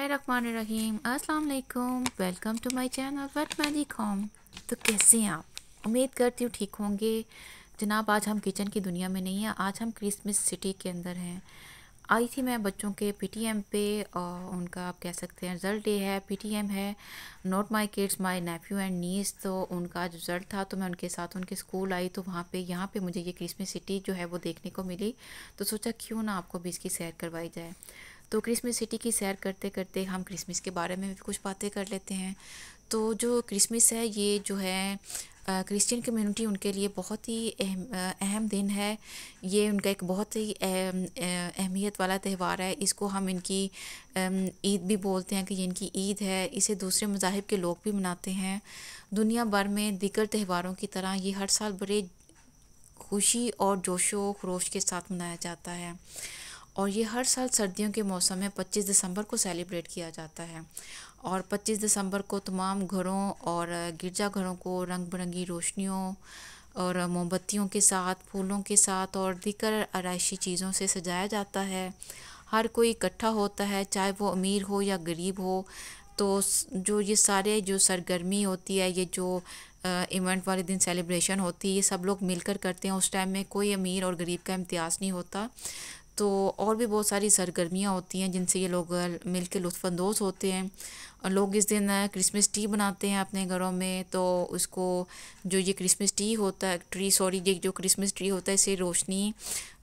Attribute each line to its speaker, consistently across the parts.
Speaker 1: अस्सलाम वालेकुम welcome to my channel what magic home तो कैसे हैं आप उम्मीद करती हूँ ठीक होंगे जनाब आज हम किचन की दुनिया में नहीं हैं आज हम क्रिसमस सिटी के अंदर हैं आई थी मैं बच्चों के पीटीएम पे और उनका आप कह सकते हैं रिज़ल्ट डे है पीटीएम है not my kids my nephew and niece तो उनका आज रिज़ल्ट था तो मैं उनके साथ उनके स्कूल आई तो वहाँ पे यहाँ पे मुझे ये क्रिसमस सिटी जो है वो देखने को मिली तो सोचा क्यों ना आपको भी इसकी सैर करवाई जाए तो क्रिसमस सिटी की सैर करते करते हम क्रिसमस के बारे में भी कुछ बातें कर लेते हैं तो जो क्रिसमस है ये जो है क्रिश्चियन कम्युनिटी उनके लिए बहुत ही अहम अहम दिन है ये उनका एक बहुत ही अहमियत वाला त्यौहार है इसको हम इनकी ईद भी बोलते हैं कि ये इनकी ईद है इसे दूसरे मजाहब के लोग भी मनाते हैं दुनिया भर में दिगर त्यौहारों की तरह ये हर साल बड़े खुशी और जोशो खरोश के साथ मनाया जाता है और ये हर साल सर्दियों के मौसम में 25 दिसंबर को सेलिब्रेट किया जाता है और 25 दिसंबर को तमाम घरों और गिरजाघरों को रंग बिरंगी रोशनियों और मोमबत्तियों के साथ फूलों के साथ और दीकर आरइशी चीज़ों से सजाया जाता है हर कोई इकट्ठा होता है चाहे वो अमीर हो या गरीब हो तो जो ये सारे जो सरगर्मी होती है ये जो इवेंट वाले दिन सेलिब्रेशन होती है ये सब लोग मिलकर करते हैं उस टाइम में कोई अमीर और गरीब का इम्तियाज़ नहीं होता तो और भी बहुत सारी सरगर्मियाँ होती हैं जिनसे ये लोग मिल के लुफानंदोज़ होते हैं और लोग इस दिन क्रिसमस ट्री बनाते हैं अपने घरों में तो उसको जो ये क्रिसमस ट्री होता है ट्री सॉरी ये जो क्रिसमस ट्री होता है इसे रोशनी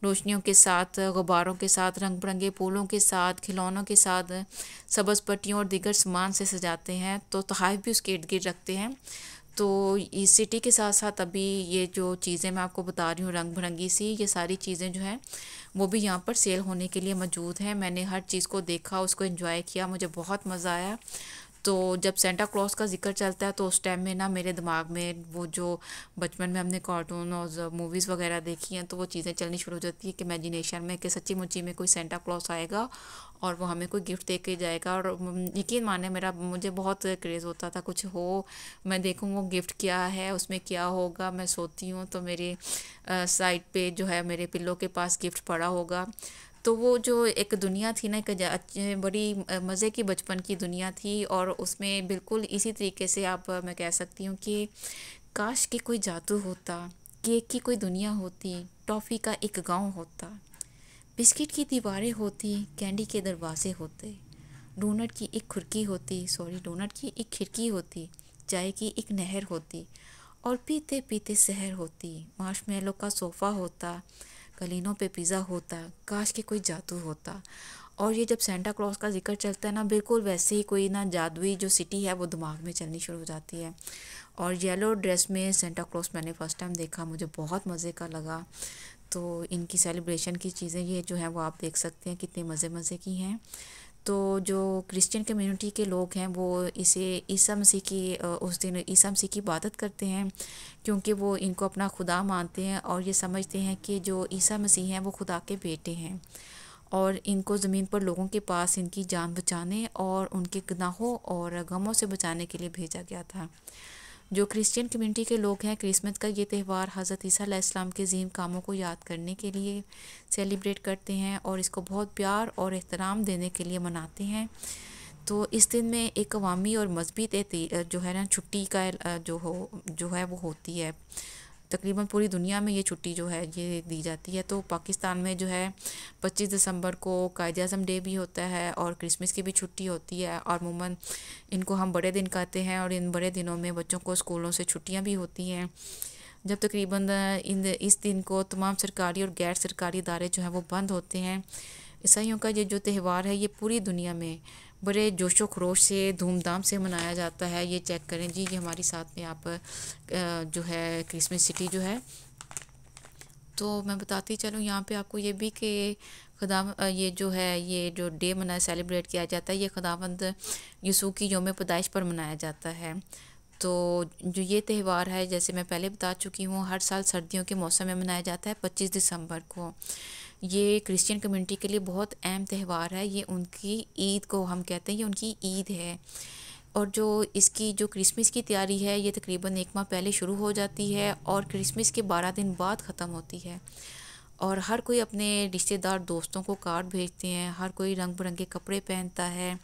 Speaker 1: रोशनियों के साथ गुब्बारों के साथ रंग बिरंगे फूलों के साथ खिलौनों के साथ सब्ज़ पट्टियों और दिगर सामान से सजाते हैं तो तहफ़ भी उसके इर्द गिर्द रखते हैं तो इस सिटी के साथ साथ अभी ये जो चीज़ें मैं आपको बता रही हूँ रंग बिरंगी सी ये सारी चीज़ें जो हैं वो भी यहाँ पर सेल होने के लिए मौजूद हैं मैंने हर चीज़ को देखा उसको इन्जॉय किया मुझे बहुत मज़ा आया तो जब सेंटा क्लॉज का जिक्र चलता है तो उस टाइम में ना मेरे दिमाग में वो जो बचपन में हमने कार्टून और मूवीज़ वगैरह देखी हैं तो वो चीज़ें चलनी शुरू हो जाती है कि इमेजिनेशन में कि सच्ची मुच्ची में कोई सेंटा क्लॉज आएगा और वो हमें कोई गिफ्ट दे के जाएगा और यकीन माने मेरा मुझे बहुत क्रेज़ होता था कुछ हो मैं देखूँ वो गिफ्ट क्या है उसमें क्या होगा मैं सोती हूँ तो मेरे साइड पे जो है मेरे पिल्लों के पास गिफ्ट पड़ा होगा तो वो जो एक दुनिया थी ना एक बड़ी मज़े की बचपन की दुनिया थी और उसमें बिल्कुल इसी तरीके से आप मैं कह सकती हूँ कि काश के कोई जादू होता केक की कोई दुनिया होती टॉफ़ी का एक गांव होता बिस्किट की दीवारें होती कैंडी के दरवाजे होते डोनट की एक खुरकी होती सॉरी डोनट की एक खिड़की होती चाय की एक नहर होती और पीते पीते शहर होती मार्शमेलो का सोफ़ा होता कलीनों पे पिज़्ज़ा होता काश के कोई जादू होता और ये जब सेंटा क्लॉस का जिक्र चलता है ना बिल्कुल वैसे ही कोई ना जादुई जो सिटी है वो दिमाग में चलनी शुरू हो जाती है और येलो ड्रेस में सेंटा क्लॉस मैंने फ़र्स्ट टाइम देखा मुझे बहुत मज़े का लगा तो इनकी सेलिब्रेशन की चीज़ें ये जो है वो आप देख सकते हैं कितने मज़े मज़े की हैं तो जो क्रिश्चियन कम्युनिटी के लोग हैं वो इसे ईसा मसीह की उस दिन ईसा मसीह की इबादत करते हैं क्योंकि वो इनको अपना खुदा मानते हैं और ये समझते हैं कि जो ईसा मसीह हैं वो खुदा के बेटे हैं और इनको ज़मीन पर लोगों के पास इनकी जान बचाने और उनके गुनाहों और गमों से बचाने के लिए भेजा गया था जो क्रिश्चियन कम्युनिटी के लोग हैं क्रिसमस का ये त्यौहार हज़रत ईसा इस्लाम के जीम कामों को याद करने के लिए सेलिब्रेट करते हैं और इसको बहुत प्यार और एहतराम देने के लिए मनाते हैं तो इस दिन में एक अवामी और मजबी जो है ना छुट्टी का जो हो जो है वो होती है तकरीबन पूरी दुनिया में ये छुट्टी जो है ये दी जाती है तो पाकिस्तान में जो है पच्चीस दिसंबर को कायद अजम डे भी होता है और क्रिसमस की भी छुट्टी होती है और अमूमन इनको हम बड़े दिन कहते हैं और इन बड़े दिनों में बच्चों को स्कूलों से छुट्टियाँ भी होती हैं जब तकरीबन इन इस दिन को तमाम सरकारी और गैर सरकारी इदारे जो हैं वो बंद होते हैं ईसाइयों का ये जो त्यौहार है ये पूरी दुनिया में बड़े जोशो खरोश से धूमधाम से मनाया जाता है ये चेक करें जी ये हमारी साथ में आप जो है क्रिसमस सिटी जो है तो मैं बताती चलूँ यहाँ पे आपको ये भी कि खदाम ये जो है ये जो डे मना सेलिब्रेट किया जाता है ये खुदावंद यसू की योम पैदाइश पर मनाया जाता है तो जो ये त्यौहार है जैसे मैं पहले बता चुकी हूँ हर साल सर्दियों के मौसम में मनाया जाता है पच्चीस दिसंबर को ये क्रिश्चियन कम्युनिटी के लिए बहुत अहम त्यौहार है ये उनकी ईद को हम कहते हैं ये उनकी ईद है और जो इसकी जो क्रिसमस की तैयारी है ये तकरीबन एक माह पहले शुरू हो जाती है और क्रिसमस के बारह दिन बाद ख़त्म होती है और हर कोई अपने रिश्तेदार दोस्तों को कार्ड भेजते हैं हर कोई रंग बिरंगे कपड़े पहनता है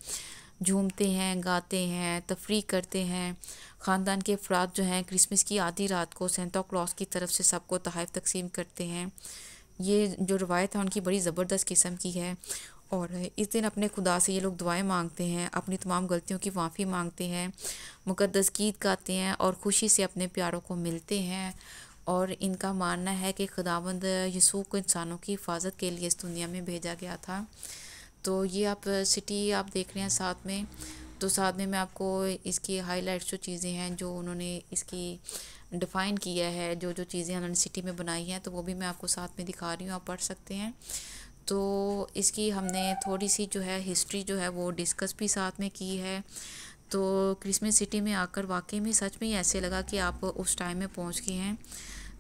Speaker 1: झूमते हैं गाते हैं तफरी करते हैं ख़ानदान के अफराद जो हैं क्रिसमस की आधी रात को सेंटा क्लॉस की तरफ से सबको तहफ़ तकसीम करते हैं ये जो रवायत है उनकी बड़ी ज़बरदस्त किस्म की है और इस दिन अपने खुदा से ये लोग दुआएं मांगते हैं अपनी तमाम गलतियों की माफ़ी मांगते हैं मुकदस गीत गाते हैं और ख़ुशी से अपने प्यारों को मिलते हैं और इनका मानना है कि खुदाबंद यसू को इंसानों की हिफाजत के लिए इस दुनिया में भेजा गया था तो ये आप सिटी आप देख रहे हैं साथ में तो साथ में मैं आपको इसकी लाइट्स जो चीज़ें हैं जो उन्होंने इसकी डिफ़ाइन किया है जो जो चीज़ें हमने सिटी में बनाई हैं तो वो भी मैं आपको साथ में दिखा रही हूँ आप पढ़ सकते हैं तो इसकी हमने थोड़ी सी जो है हिस्ट्री जो है वो डिस्कस भी साथ में की है तो क्रिसमस सिटी में आकर वाकई में सच में ऐसे लगा कि आप उस टाइम में पहुँच गए हैं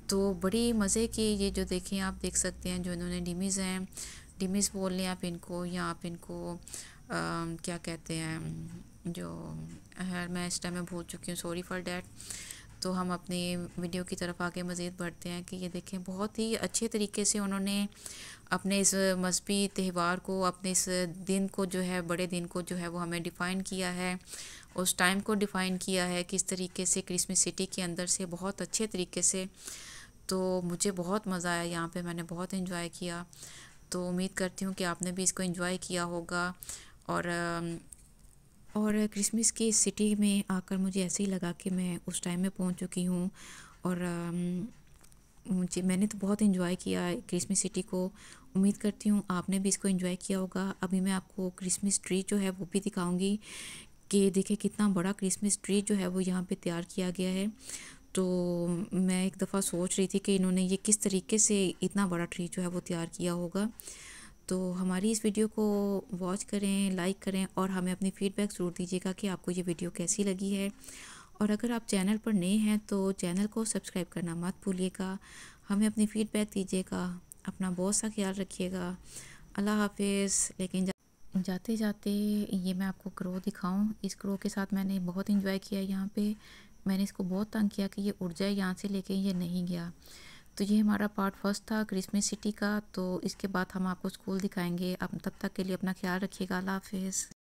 Speaker 1: तो बड़ी मज़े की ये जो देखें आप देख सकते हैं जो इन्होंने डिमीज़ हैं डिमिज़ बोल लें आप इनको या आप इनको आ, क्या कहते हैं जो है मैं इस टाइम में भूल चुकी हूँ सॉरी फॉर डैट तो हम अपने वीडियो की तरफ आगे मज़ीद बढ़ते हैं कि ये देखें बहुत ही अच्छे तरीके से उन्होंने अपने इस मजहबी त्यौहार को अपने इस दिन को जो है बड़े दिन को जो है वो हमें डिफ़ाइन किया है उस टाइम को डिफ़ाइन किया है किस तरीके से क्रिसमस सिटी के अंदर से बहुत अच्छे तरीके से तो मुझे बहुत मज़ा आया यहाँ पे मैंने बहुत इन्जॉय किया तो उम्मीद करती हूँ कि आपने भी इसको इन्जॉय किया होगा और और क्रिसमस की सिटी में आकर मुझे ऐसे ही लगा कि मैं उस टाइम में पहुंच चुकी हूँ और मुझे मैंने तो बहुत इन्जॉय किया क्रिसमस सिटी को उम्मीद करती हूँ आपने भी इसको इन्जॉय किया होगा अभी मैं आपको क्रिसमस ट्री जो है वो भी दिखाऊंगी कि देखे कितना बड़ा क्रिसमस ट्री जो है वो यहाँ पर तैयार किया गया है तो मैं एक दफ़ा सोच रही थी कि इन्होंने ये किस तरीके से इतना बड़ा ट्री जो है वो तैयार किया होगा तो हमारी इस वीडियो को वॉच करें लाइक करें और हमें अपनी फ़ीडबैक ज़रूर दीजिएगा कि आपको ये वीडियो कैसी लगी है और अगर आप चैनल पर नए हैं तो चैनल को सब्सक्राइब करना मत भूलिएगा हमें अपनी फ़ीडबैक दीजिएगा अपना बहुत सा ख्याल रखिएगा अल्लाह हाफिज़ लेकिन जा, जाते जाते ये मैं आपको क्रो दिखाऊं इस क्रो के साथ मैंने बहुत इन्जॉय किया यहाँ पे मैंने इसको बहुत तंग किया कि ये उड़ जाए यहाँ से लेके ये नहीं गया तो ये हमारा पार्ट फर्स्ट था क्रिसमस सिटी का तो इसके बाद हम आपको स्कूल दिखाएंगे अब तब तक के लिए अपना ख्याल रखिएगा अल्लाह हाफिज़